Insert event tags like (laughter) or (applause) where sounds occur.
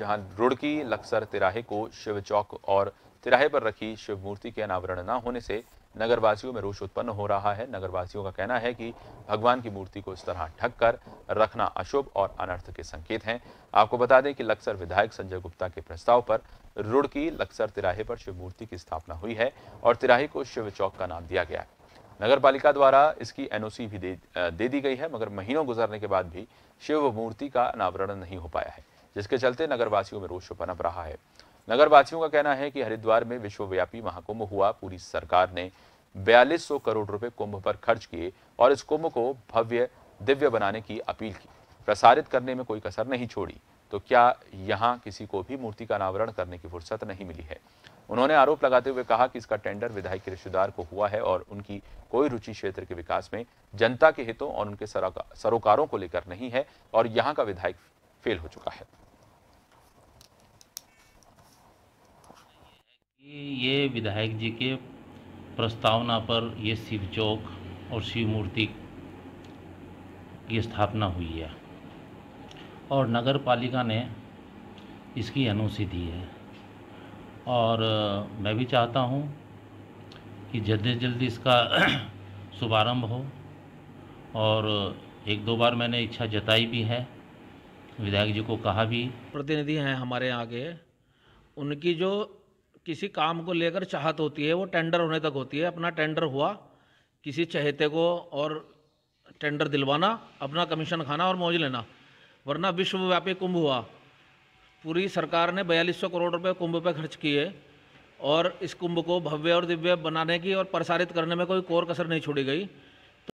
जहां रुड़की लक्सर तिराहे को शिव चौक और तिराहे पर रखी शिव मूर्ति के अनावरण न होने से नगरवासियों में रोष उत्पन्न हो रहा है नगरवासियों का कहना है कि भगवान की मूर्ति को इस तरह ढक कर रखना अशुभ और अनर्थ के संकेत हैं आपको बता दें कि लक्सर विधायक संजय गुप्ता के प्रस्ताव पर रुड़की लक्सर तिराहे पर शिव मूर्ति की स्थापना हुई है और तिराहे को शिव चौक का नाम दिया गया है नगर पालिका द्वारा इसकी एनओसी भी दे, दे दी गई है मगर महीनों गुजरने के बाद भी शिव मूर्ति का अनावरण नहीं हो पाया है जिसके चलते नगरवासियों में रोष पनप रहा है नगरवासियों का कहना है कि हरिद्वार में विश्वव्यापी महाकुंभ हुआ पूरी सरकार ने बयालीस करोड़ रुपए कुंभ पर खर्च किए और इस कुंभ को भव्य दिव्य बनाने की अपील की प्रसारित करने में कोई कसर नहीं छोड़ी तो क्या यहाँ किसी को भी मूर्ति का अनावरण करने की फुर्सत नहीं मिली है उन्होंने आरोप लगाते हुए कहा कि इसका टेंडर विधायक रिश्तेदार को हुआ है और उनकी कोई रुचि क्षेत्र के विकास में जनता के हितों और उनके सरोकारों को लेकर नहीं है और यहाँ का विधायक फेल हो चुका है ये विधायक जी के प्रस्तावना पर ये शिव चौक और शिव मूर्ति की स्थापना हुई है और नगर पालिका ने इसकी अनुसी दी है और मैं भी चाहता हूँ कि जल्दी जल्दी इसका (clears throat) शुभारंभ हो और एक दो बार मैंने इच्छा जताई भी है विधायक जी को कहा भी प्रतिनिधि हैं हमारे यहाँ के उनकी जो किसी काम को लेकर चाहत होती है वो टेंडर होने तक होती है अपना टेंडर हुआ किसी चहेते को और टेंडर दिलवाना अपना कमीशन खाना और मौज लेना वरना विश्वव्यापी कुंभ हुआ पूरी सरकार ने बयालीस सौ करोड़ रुपए कुंभ पर खर्च किए और इस कुंभ को भव्य और दिव्य बनाने की और प्रसारित करने में कोई कोर कसर नहीं छोड़ी गई